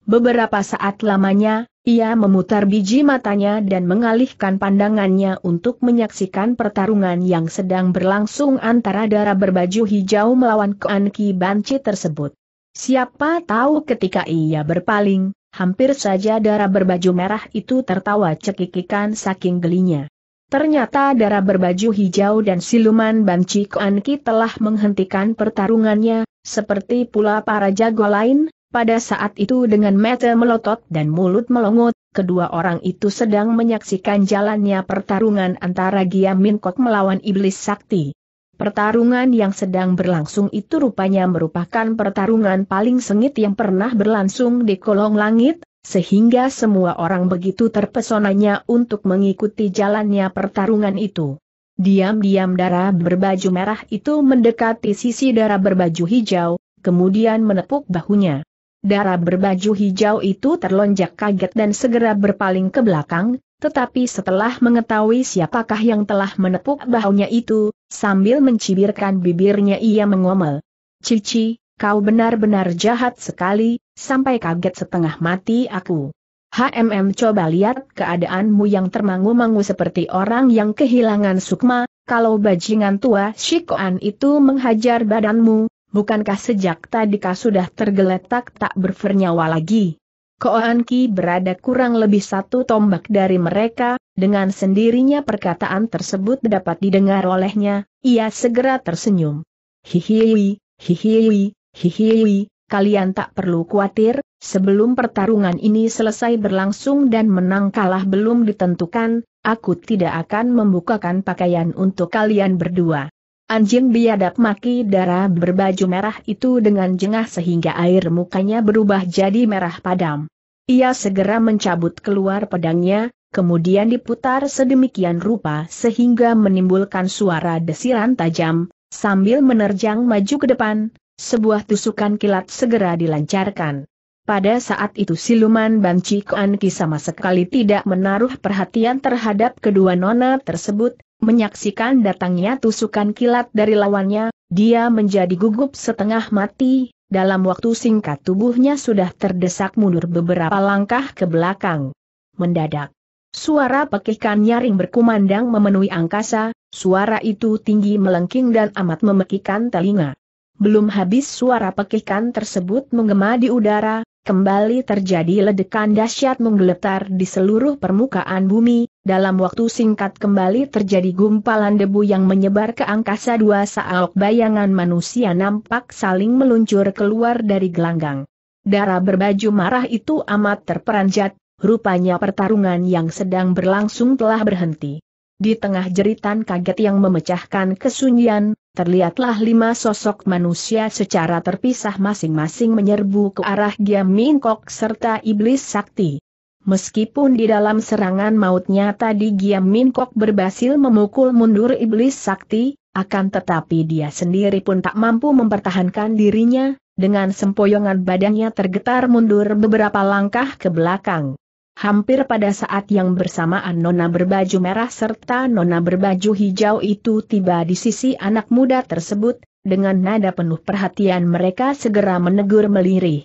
Beberapa saat lamanya, ia memutar biji matanya dan mengalihkan pandangannya untuk menyaksikan pertarungan yang sedang berlangsung antara darah berbaju hijau melawan Keanki Banci tersebut. Siapa tahu ketika ia berpaling, hampir saja darah berbaju merah itu tertawa cekikikan saking gelinya. Ternyata darah berbaju hijau dan siluman Banci Kuanki telah menghentikan pertarungannya, seperti pula para jago lain, pada saat itu dengan mata melotot dan mulut melongot, kedua orang itu sedang menyaksikan jalannya pertarungan antara Giamin Kok melawan Iblis Sakti. Pertarungan yang sedang berlangsung itu rupanya merupakan pertarungan paling sengit yang pernah berlangsung di kolong langit, sehingga semua orang begitu terpesonanya untuk mengikuti jalannya pertarungan itu. Diam-diam darah berbaju merah itu mendekati sisi darah berbaju hijau, kemudian menepuk bahunya. Darah berbaju hijau itu terlonjak kaget dan segera berpaling ke belakang, tetapi setelah mengetahui siapakah yang telah menepuk bahunya itu, sambil mencibirkan bibirnya ia mengomel. Cici, kau benar-benar jahat sekali, sampai kaget setengah mati aku. HMM coba lihat keadaanmu yang termangu-mangu seperti orang yang kehilangan sukma, kalau bajingan tua Shikoan itu menghajar badanmu, bukankah sejak tadi kau sudah tergeletak tak bernyawa lagi? Koan Ki berada kurang lebih satu tombak dari mereka, dengan sendirinya perkataan tersebut dapat didengar olehnya, ia segera tersenyum. Hihiwi, hihiwi, hihiwi, kalian tak perlu khawatir, sebelum pertarungan ini selesai berlangsung dan menang kalah belum ditentukan, aku tidak akan membukakan pakaian untuk kalian berdua. Anjing biadab maki darah berbaju merah itu dengan jengah sehingga air mukanya berubah jadi merah padam. Ia segera mencabut keluar pedangnya, kemudian diputar sedemikian rupa sehingga menimbulkan suara desiran tajam, sambil menerjang maju ke depan, sebuah tusukan kilat segera dilancarkan. Pada saat itu siluman Banci Koanki sama sekali tidak menaruh perhatian terhadap kedua nona tersebut, Menyaksikan datangnya tusukan kilat dari lawannya, dia menjadi gugup setengah mati, dalam waktu singkat tubuhnya sudah terdesak mundur beberapa langkah ke belakang. Mendadak. Suara pekikan nyaring berkumandang memenuhi angkasa, suara itu tinggi melengking dan amat memekikan telinga. Belum habis suara pekikan tersebut menggema di udara, kembali terjadi ledakan dahsyat menggeletar di seluruh permukaan bumi, dalam waktu singkat kembali terjadi gumpalan debu yang menyebar ke angkasa dua saat bayangan manusia nampak saling meluncur keluar dari gelanggang. Darah berbaju marah itu amat terperanjat, rupanya pertarungan yang sedang berlangsung telah berhenti. Di tengah jeritan kaget yang memecahkan kesunyian, terlihatlah lima sosok manusia secara terpisah masing-masing menyerbu ke arah Giam Minkok serta iblis sakti. Meskipun di dalam serangan mautnya tadi Giam Min Kok berhasil memukul mundur iblis sakti, akan tetapi dia sendiri pun tak mampu mempertahankan dirinya, dengan sempoyongan badannya tergetar mundur beberapa langkah ke belakang. Hampir pada saat yang bersamaan nona berbaju merah serta nona berbaju hijau itu tiba di sisi anak muda tersebut, dengan nada penuh perhatian mereka segera menegur melirih.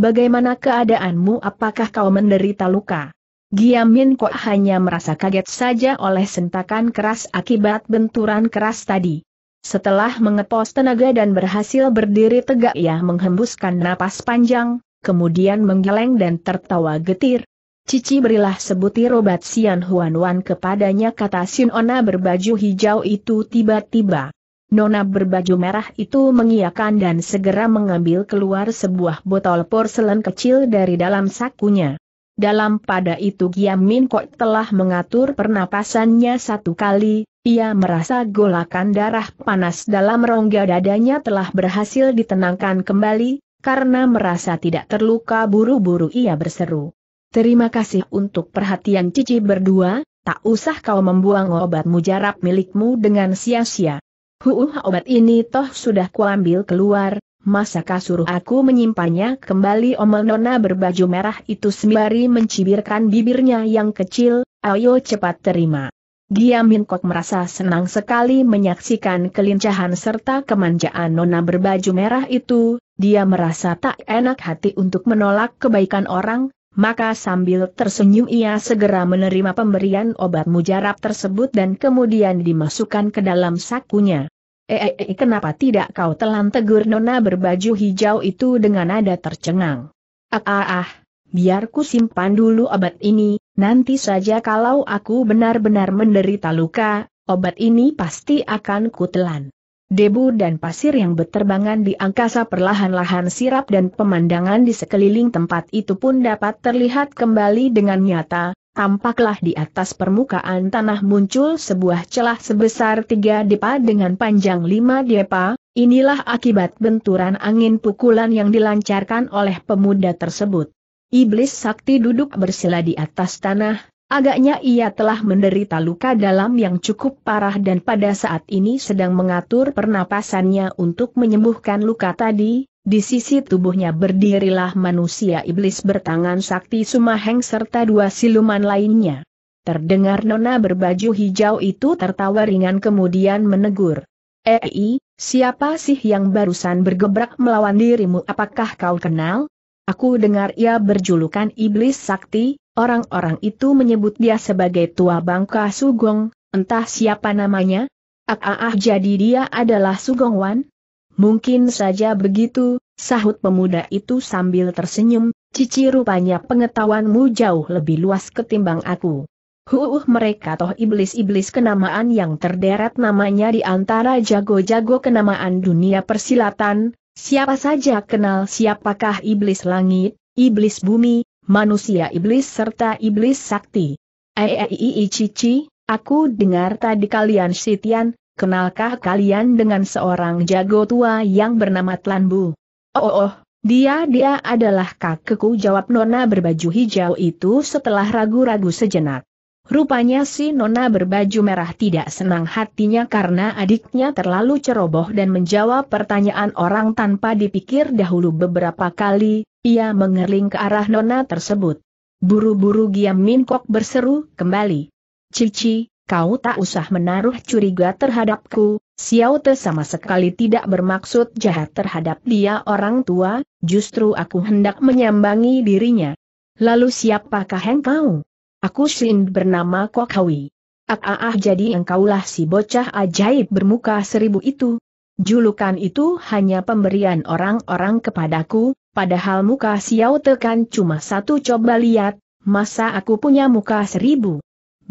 Bagaimana keadaanmu apakah kau menderita luka? Giamin kok hanya merasa kaget saja oleh sentakan keras akibat benturan keras tadi. Setelah mengepos tenaga dan berhasil berdiri tegak ia menghembuskan napas panjang, kemudian menggeleng dan tertawa getir. Cici berilah sebutir obat Sian Huan Wan kepadanya kata Ona berbaju hijau itu tiba-tiba. Nona berbaju merah itu mengiakan dan segera mengambil keluar sebuah botol porselen kecil dari dalam sakunya. Dalam pada itu Min Kok telah mengatur pernapasannya satu kali, ia merasa golakan darah panas dalam rongga dadanya telah berhasil ditenangkan kembali, karena merasa tidak terluka buru-buru ia berseru. Terima kasih untuk perhatian cici berdua, tak usah kau membuang obat mujarab milikmu dengan sia-sia. Huuh obat ini toh sudah kuambil keluar, masakah suruh aku menyimpannya kembali omel nona berbaju merah itu sembari mencibirkan bibirnya yang kecil, ayo cepat terima. Giamin Kok merasa senang sekali menyaksikan kelincahan serta kemanjaan nona berbaju merah itu, dia merasa tak enak hati untuk menolak kebaikan orang, maka sambil tersenyum ia segera menerima pemberian obat mujarab tersebut dan kemudian dimasukkan ke dalam sakunya. Eh, eh, eh kenapa tidak kau telan tegur nona berbaju hijau itu dengan nada tercengang. Ah ah ah, biar ku simpan dulu obat ini, nanti saja kalau aku benar-benar menderita luka, obat ini pasti akan kutelan. Debu dan pasir yang berterbangan di angkasa perlahan-lahan sirap dan pemandangan di sekeliling tempat itu pun dapat terlihat kembali dengan nyata, tampaklah di atas permukaan tanah muncul sebuah celah sebesar tiga depa dengan panjang lima depa, inilah akibat benturan angin pukulan yang dilancarkan oleh pemuda tersebut. Iblis sakti duduk bersila di atas tanah, Agaknya ia telah menderita luka dalam yang cukup parah dan pada saat ini sedang mengatur pernapasannya untuk menyembuhkan luka tadi, di sisi tubuhnya berdirilah manusia iblis bertangan sakti Sumaheng serta dua siluman lainnya. Terdengar nona berbaju hijau itu tertawa ringan kemudian menegur. Ei, eh, siapa sih yang barusan bergebrak melawan dirimu apakah kau kenal? Aku dengar ia berjulukan iblis sakti, Orang-orang itu menyebut dia sebagai tua bangka Sugong, entah siapa namanya. Ah, ah, jadi dia adalah Sugong Wan? Mungkin saja begitu, sahut pemuda itu sambil tersenyum, cici rupanya pengetahuanmu jauh lebih luas ketimbang aku. Huuh mereka toh iblis-iblis kenamaan yang terderet namanya di antara jago-jago kenamaan dunia persilatan, siapa saja kenal siapakah iblis langit, iblis bumi, manusia iblis serta iblis sakti. Eiei Cici, aku dengar tadi kalian Sitian, kenalkah kalian dengan seorang jago tua yang bernama Tlanbu? Oh, oh, oh, dia dia adalah kakekku jawab nona berbaju hijau itu setelah ragu-ragu sejenak. Rupanya si Nona berbaju merah tidak senang hatinya karena adiknya terlalu ceroboh dan menjawab pertanyaan orang tanpa dipikir dahulu beberapa kali, ia mengerling ke arah Nona tersebut. Buru-buru Giam Min Kok berseru kembali. Cici, kau tak usah menaruh curiga terhadapku, Xiao Te sama sekali tidak bermaksud jahat terhadap dia orang tua, justru aku hendak menyambangi dirinya. Lalu siapakah engkau? Aku Sin bernama Kokhawi. Ah, ah, ah jadi engkaulah si bocah ajaib bermuka seribu itu. Julukan itu hanya pemberian orang-orang kepadaku, padahal muka Xiao Tekan cuma satu coba lihat, masa aku punya muka seribu.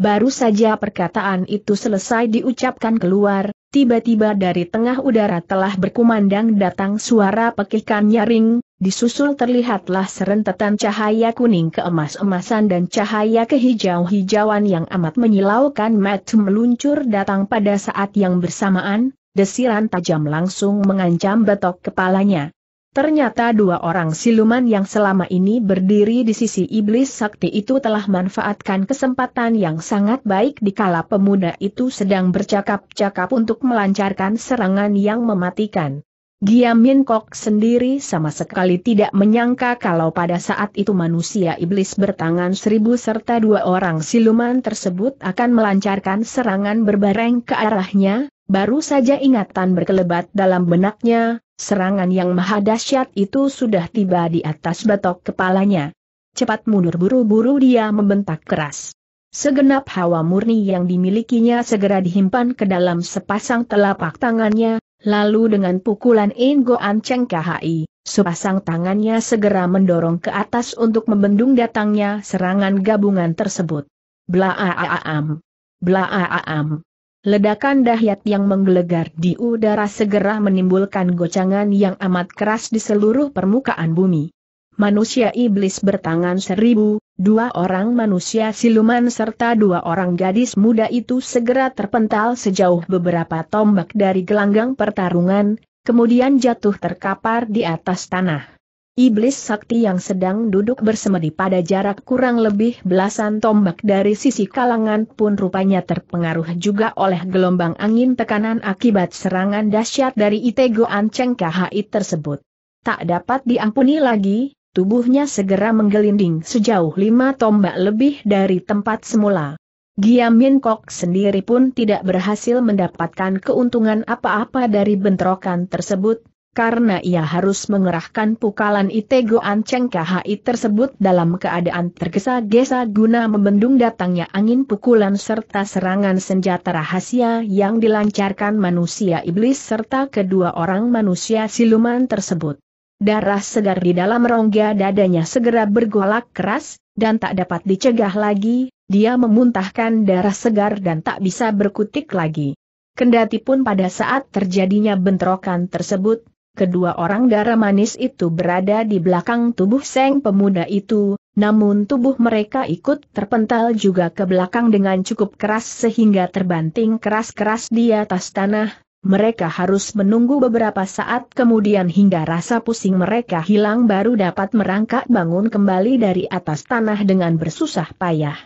Baru saja perkataan itu selesai diucapkan keluar, tiba-tiba dari tengah udara telah berkumandang datang suara pekikan nyaring, disusul terlihatlah serentetan cahaya kuning keemas-emasan dan cahaya kehijau-hijauan yang amat menyilaukan mata meluncur datang pada saat yang bersamaan, desiran tajam langsung mengancam betok kepalanya. Ternyata dua orang siluman yang selama ini berdiri di sisi iblis sakti itu telah manfaatkan kesempatan yang sangat baik dikala pemuda itu sedang bercakap-cakap untuk melancarkan serangan yang mematikan. Giamin Kok sendiri sama sekali tidak menyangka kalau pada saat itu manusia iblis bertangan seribu serta dua orang siluman tersebut akan melancarkan serangan berbareng ke arahnya, baru saja ingatan berkelebat dalam benaknya, Serangan yang maha dahsyat itu sudah tiba di atas batok kepalanya. Cepat mundur buru-buru dia membentak keras. Segenap hawa murni yang dimilikinya segera dihimpun ke dalam sepasang telapak tangannya, lalu dengan pukulan Ingo Anceng KHI, sepasang tangannya segera mendorong ke atas untuk membendung datangnya serangan gabungan tersebut. Blaaam. Blaaam. Ledakan dahyat yang menggelegar di udara segera menimbulkan gocangan yang amat keras di seluruh permukaan bumi. Manusia iblis bertangan seribu, dua orang manusia siluman serta dua orang gadis muda itu segera terpental sejauh beberapa tombak dari gelanggang pertarungan, kemudian jatuh terkapar di atas tanah. Iblis sakti yang sedang duduk bersemedi pada jarak kurang lebih belasan tombak dari sisi kalangan pun rupanya terpengaruh juga oleh gelombang angin tekanan akibat serangan dahsyat dari Itego Anceng KHI tersebut. Tak dapat diampuni lagi, tubuhnya segera menggelinding sejauh lima tombak lebih dari tempat semula. Min Kok sendiri pun tidak berhasil mendapatkan keuntungan apa-apa dari bentrokan tersebut, karena ia harus mengerahkan pukalan Itego Anceng KHI tersebut dalam keadaan tergesa-gesa guna membendung datangnya angin pukulan serta serangan senjata rahasia yang dilancarkan manusia iblis serta kedua orang manusia siluman tersebut. Darah segar di dalam rongga dadanya segera bergolak keras, dan tak dapat dicegah lagi, dia memuntahkan darah segar dan tak bisa berkutik lagi. Kendati pun pada saat terjadinya bentrokan tersebut, Kedua orang darah manis itu berada di belakang tubuh Seng pemuda itu, namun tubuh mereka ikut terpental juga ke belakang dengan cukup keras sehingga terbanting keras-keras di atas tanah. Mereka harus menunggu beberapa saat kemudian hingga rasa pusing mereka hilang baru dapat merangkak bangun kembali dari atas tanah dengan bersusah payah.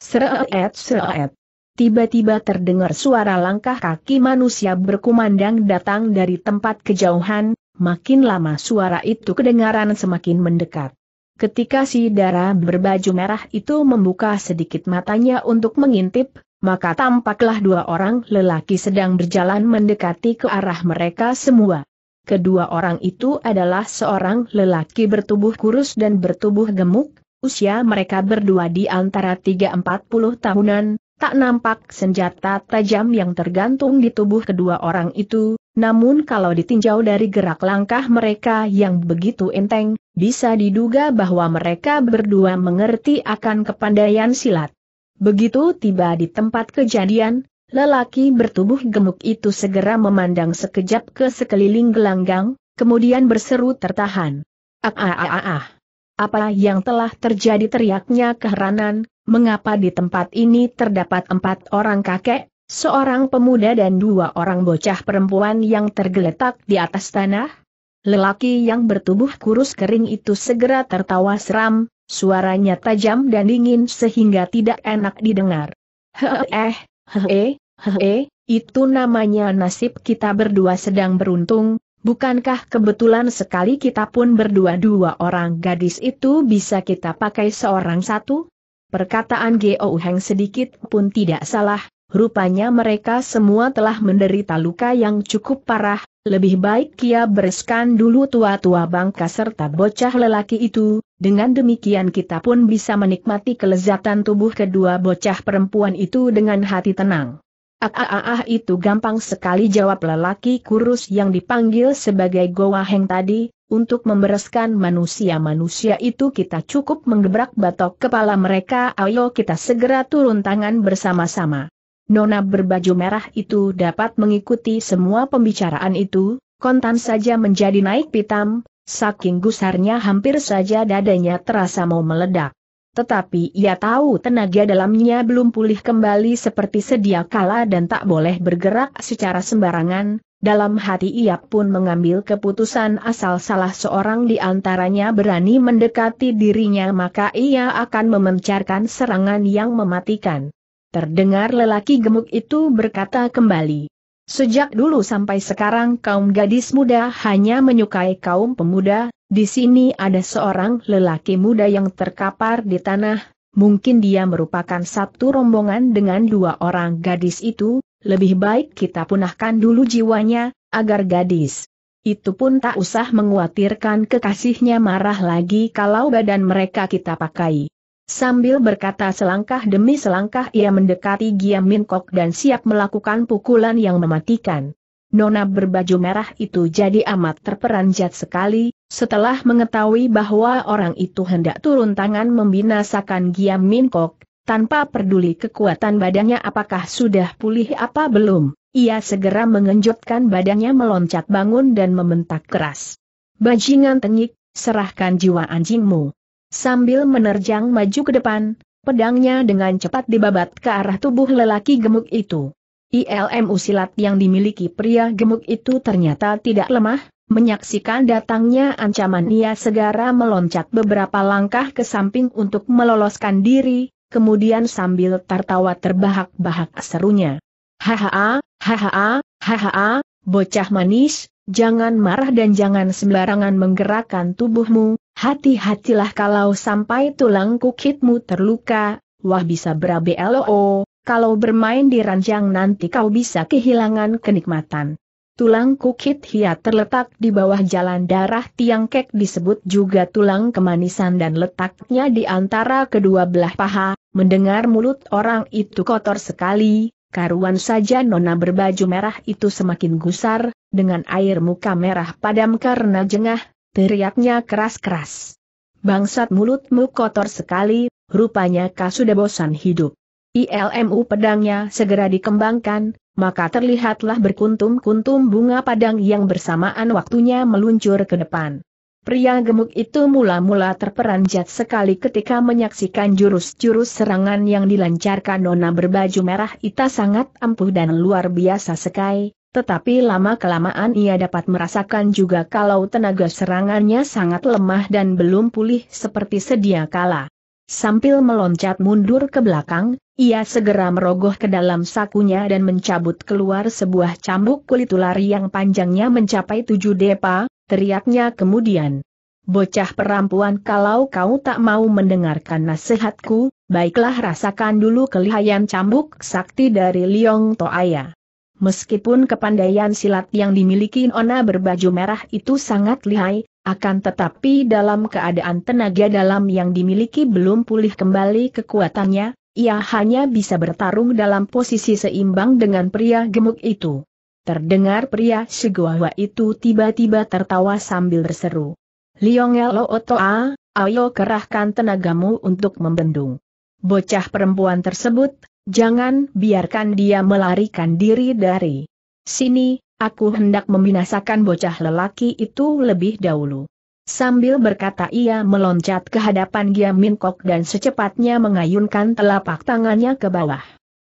Seret seret tiba-tiba terdengar suara langkah kaki manusia berkumandang datang dari tempat kejauhan, makin lama suara itu kedengaran semakin mendekat. Ketika si darah berbaju merah itu membuka sedikit matanya untuk mengintip, maka tampaklah dua orang lelaki sedang berjalan mendekati ke arah mereka semua. Kedua orang itu adalah seorang lelaki bertubuh kurus dan bertubuh gemuk, usia mereka berdua di antara 3-40 tahunan, tak nampak senjata tajam yang tergantung di tubuh kedua orang itu, namun kalau ditinjau dari gerak langkah mereka yang begitu enteng, bisa diduga bahwa mereka berdua mengerti akan kepandaian silat. Begitu tiba di tempat kejadian, lelaki bertubuh gemuk itu segera memandang sekejap ke sekeliling gelanggang, kemudian berseru tertahan. Ah ah ah ah ah. Apa yang telah terjadi teriaknya keheranan, mengapa di tempat ini terdapat empat orang kakek, seorang pemuda dan dua orang bocah perempuan yang tergeletak di atas tanah? Lelaki yang bertubuh kurus kering itu segera tertawa seram, suaranya tajam dan dingin sehingga tidak enak didengar. eh, eh, eh, itu namanya nasib kita berdua sedang beruntung, Bukankah kebetulan sekali kita pun berdua-dua orang gadis itu bisa kita pakai seorang satu? Perkataan Geo Heng sedikit pun tidak salah, rupanya mereka semua telah menderita luka yang cukup parah, lebih baik kia bereskan dulu tua-tua bangka serta bocah lelaki itu, dengan demikian kita pun bisa menikmati kelezatan tubuh kedua bocah perempuan itu dengan hati tenang. Ah, ah, ah, ah, itu gampang sekali jawab lelaki kurus yang dipanggil sebagai Goa Heng tadi, untuk membereskan manusia-manusia itu kita cukup menggebrak batok kepala mereka ayo kita segera turun tangan bersama-sama. Nona berbaju merah itu dapat mengikuti semua pembicaraan itu, kontan saja menjadi naik pitam, saking gusarnya hampir saja dadanya terasa mau meledak. Tetapi ia tahu tenaga dalamnya belum pulih kembali seperti sedia kala dan tak boleh bergerak secara sembarangan, dalam hati ia pun mengambil keputusan asal salah seorang di antaranya berani mendekati dirinya maka ia akan memencarkan serangan yang mematikan. Terdengar lelaki gemuk itu berkata kembali. Sejak dulu sampai sekarang kaum gadis muda hanya menyukai kaum pemuda, di sini ada seorang lelaki muda yang terkapar di tanah, mungkin dia merupakan satu rombongan dengan dua orang gadis itu, lebih baik kita punahkan dulu jiwanya, agar gadis itu pun tak usah menguatirkan kekasihnya marah lagi kalau badan mereka kita pakai. Sambil berkata selangkah demi selangkah ia mendekati Giam Min Kok dan siap melakukan pukulan yang mematikan. Nona berbaju merah itu jadi amat terperanjat sekali, setelah mengetahui bahwa orang itu hendak turun tangan membinasakan Giam Min Kok, tanpa peduli kekuatan badannya apakah sudah pulih apa belum, ia segera mengenjotkan badannya meloncat bangun dan membentak keras. Bajingan tengik, serahkan jiwa anjingmu. Sambil menerjang maju ke depan, pedangnya dengan cepat dibabat ke arah tubuh lelaki gemuk itu. ILMU silat yang dimiliki pria gemuk itu ternyata tidak lemah, menyaksikan datangnya ancaman ia segera meloncat beberapa langkah ke samping untuk meloloskan diri, kemudian sambil tertawa terbahak-bahak serunya. Hahaha, hahaha, hahaha, bocah manis, jangan marah dan jangan sembarangan menggerakkan tubuhmu, hati-hatilah kalau sampai tulang kukitmu terluka, wah bisa berabe LO, kalau bermain di ranjang nanti kau bisa kehilangan kenikmatan. Tulang kukit hia terletak di bawah jalan darah tiang kek disebut juga tulang kemanisan dan letaknya di antara kedua belah paha, mendengar mulut orang itu kotor sekali, Karuan saja nona berbaju merah itu semakin gusar, dengan air muka merah padam karena jengah, teriaknya keras-keras. Bangsat mulutmu kotor sekali, rupanya kau sudah bosan hidup ilmu pedangnya segera dikembangkan, maka terlihatlah berkuntum-kuntum bunga padang yang bersamaan waktunya meluncur ke depan. Pria gemuk itu mula-mula terperanjat sekali ketika menyaksikan jurus-jurus serangan yang dilancarkan nona berbaju merah itu sangat ampuh dan luar biasa sekali, tetapi lama-kelamaan ia dapat merasakan juga kalau tenaga serangannya sangat lemah dan belum pulih seperti sedia kala. Sambil meloncat mundur ke belakang, ia segera merogoh ke dalam sakunya dan mencabut keluar sebuah cambuk kulit ular yang panjangnya mencapai tujuh depa, teriaknya kemudian. Bocah perempuan kalau kau tak mau mendengarkan nasihatku, baiklah rasakan dulu kelihayan cambuk sakti dari Liong Toaya. Meskipun kepandaian silat yang dimiliki Ona berbaju merah itu sangat lihai, akan tetapi dalam keadaan tenaga dalam yang dimiliki belum pulih kembali kekuatannya, ia hanya bisa bertarung dalam posisi seimbang dengan pria gemuk itu. Terdengar pria Shiguawa itu tiba-tiba tertawa sambil berseru. Liong Elo Otoa, ayo kerahkan tenagamu untuk membendung. Bocah perempuan tersebut, jangan biarkan dia melarikan diri dari sini, aku hendak membinasakan bocah lelaki itu lebih dahulu. Sambil berkata ia meloncat ke hadapan Giam Min Kok dan secepatnya mengayunkan telapak tangannya ke bawah.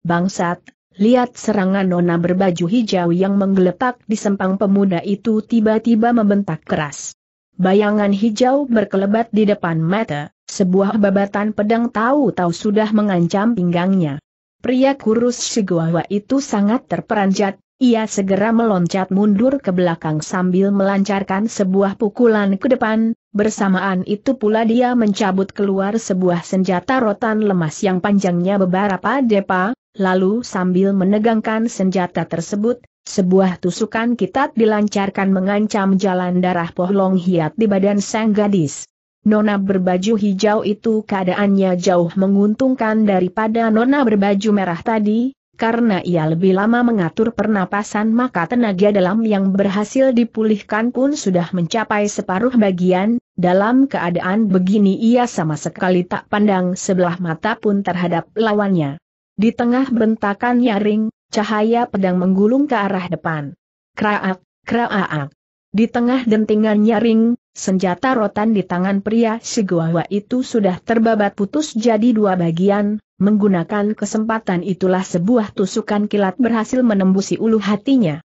Bangsat, lihat serangan nona berbaju hijau yang menggeletak di sempang pemuda itu tiba-tiba membentak keras. Bayangan hijau berkelebat di depan mata, sebuah babatan pedang tahu-tahu sudah mengancam pinggangnya. Pria kurus Shigowa itu sangat terperanjat, ia segera meloncat mundur ke belakang sambil melancarkan sebuah pukulan ke depan, bersamaan itu pula dia mencabut keluar sebuah senjata rotan lemas yang panjangnya beberapa depa, lalu sambil menegangkan senjata tersebut, sebuah tusukan kitat dilancarkan mengancam jalan darah pohlong hiat di badan sang gadis. Nona berbaju hijau itu keadaannya jauh menguntungkan daripada nona berbaju merah tadi, karena ia lebih lama mengatur pernapasan maka tenaga dalam yang berhasil dipulihkan pun sudah mencapai separuh bagian, dalam keadaan begini ia sama sekali tak pandang sebelah mata pun terhadap lawannya. Di tengah bentakan nyaring, cahaya pedang menggulung ke arah depan. Kraak, kraak. Di tengah dentingan nyaring, senjata rotan di tangan pria Sigoawa itu sudah terbabat putus jadi dua bagian, Menggunakan kesempatan itulah sebuah tusukan kilat berhasil menembusi ulu hatinya.